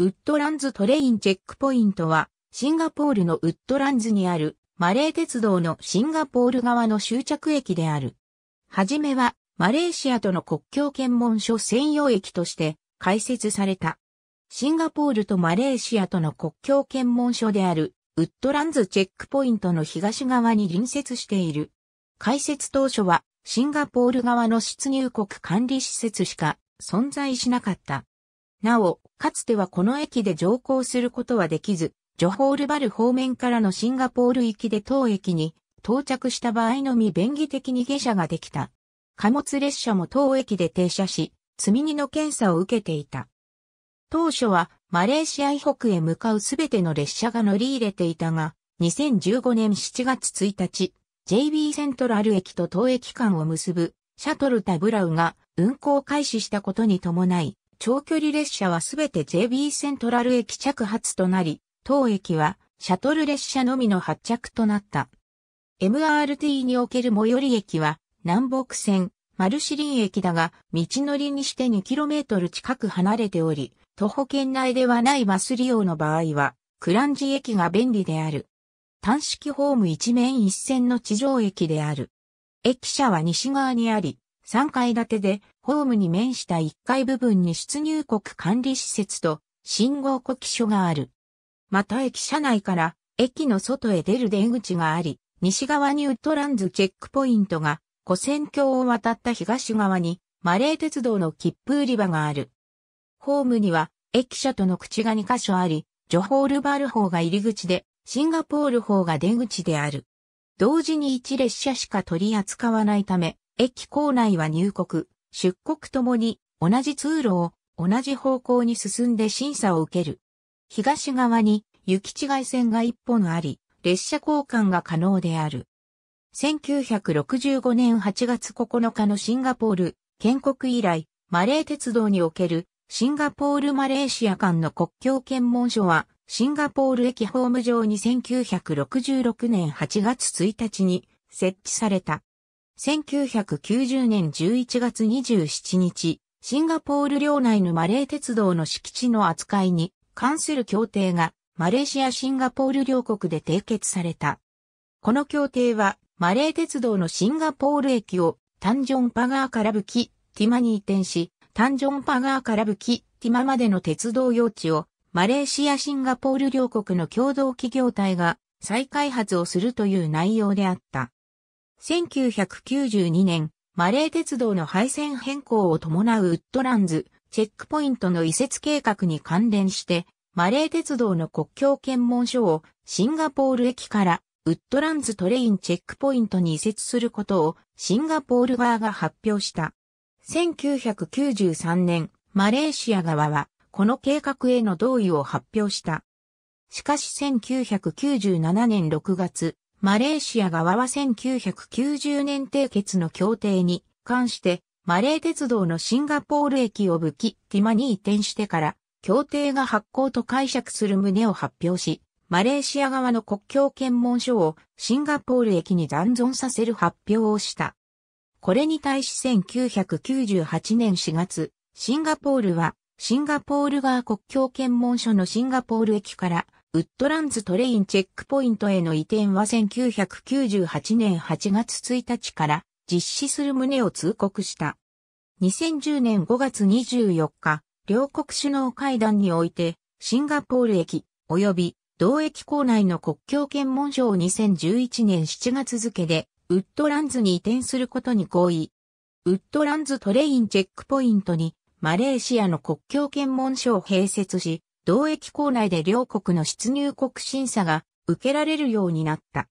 ウッドランズトレインチェックポイントは、シンガポールのウッドランズにあるマレー鉄道のシンガポール側の終着駅である。はじめは、マレーシアとの国境検問所専用駅として開設された。シンガポールとマレーシアとの国境検問所であるウッドランズチェックポイントの東側に隣接している。開設当初はシンガポール側の出入国管理施設しか存在しなかった。なお、かつてはこの駅で乗降することはできず、ジョホールバル方面からのシンガポール行きで当駅に到着した場合のみ便宜的に下車ができた。貨物列車も当駅で停車し、積み荷の検査を受けていた。当初はマレーシア以北へ向かうすべての列車が乗り入れていたが、2015年7月1日、JB セントラル駅と当駅間を結ぶシャトルタブラウが運行開始したことに伴い、長距離列車はすべて JB セントラル駅着発となり、当駅はシャトル列車のみの発着となった。MRT における最寄り駅は南北線、マルシリン駅だが、道のりにして 2km 近く離れており、徒歩圏内ではないバス利用の場合は、クランジ駅が便利である。単式ホーム一面一線の地上駅である。駅舎は西側にあり、3階建てで、ホームに面した1階部分に出入国管理施設と信号呼気所がある。また駅舎内から駅の外へ出る出口があり、西側にウッドランズチェックポイントが、古戦橋を渡った東側に、マレー鉄道の切符売り場がある。ホームには、駅舎との口が2カ所あり、ジョホールバル方が入り口で、シンガポール方が出口である。同時に1列車しか取り扱わないため、駅構内は入国、出国ともに同じ通路を同じ方向に進んで審査を受ける。東側に行き違い線が一本あり、列車交換が可能である。1965年8月9日のシンガポール建国以来、マレー鉄道におけるシンガポールマレーシア間の国境検問所はシンガポール駅ホーム上に1966年8月1日に設置された。1990年11月27日、シンガポール領内のマレー鉄道の敷地の扱いに関する協定がマレーシア・シンガポール両国で締結された。この協定はマレー鉄道のシンガポール駅をタンジョンパガーから吹き、ティマに移転し、タンジョンパガーから吹き、ティマまでの鉄道用地をマレーシア・シンガポール両国の共同企業体が再開発をするという内容であった。1992年、マレー鉄道の配線変更を伴うウッドランズ、チェックポイントの移設計画に関連して、マレー鉄道の国境検問所をシンガポール駅からウッドランズトレインチェックポイントに移設することをシンガポール側が発表した。1993年、マレーシア側はこの計画への同意を発表した。しかし1997年6月、マレーシア側は1990年締結の協定に関して、マレー鉄道のシンガポール駅を武器ティマに移転してから、協定が発行と解釈する旨を発表し、マレーシア側の国境検問所をシンガポール駅に残存させる発表をした。これに対し1998年4月、シンガポールは、シンガポール側国境検問所のシンガポール駅から、ウッドランズトレインチェックポイントへの移転は1998年8月1日から実施する旨を通告した。2010年5月24日、両国首脳会談において、シンガポール駅及び同駅構内の国境検問所を2011年7月付でウッドランズに移転することに合意。ウッドランズトレインチェックポイントにマレーシアの国境検問所を併設し、同駅構内で両国の出入国審査が受けられるようになった。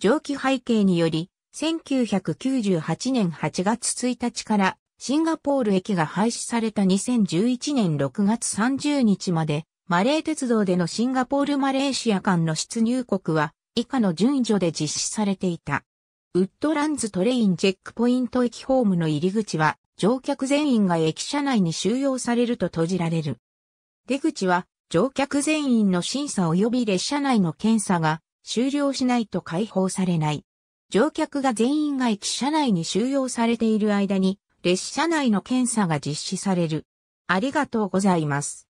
上記背景により、1998年8月1日からシンガポール駅が廃止された2011年6月30日まで、マレー鉄道でのシンガポールマレーシア間の出入国は以下の順序で実施されていた。ウッドランズトレインチェックポイント駅ホームの入り口は乗客全員が駅舎内に収容されると閉じられる。出口は乗客全員の審査及び列車内の検査が終了しないと解放されない。乗客が全員が駅車内に収容されている間に列車内の検査が実施される。ありがとうございます。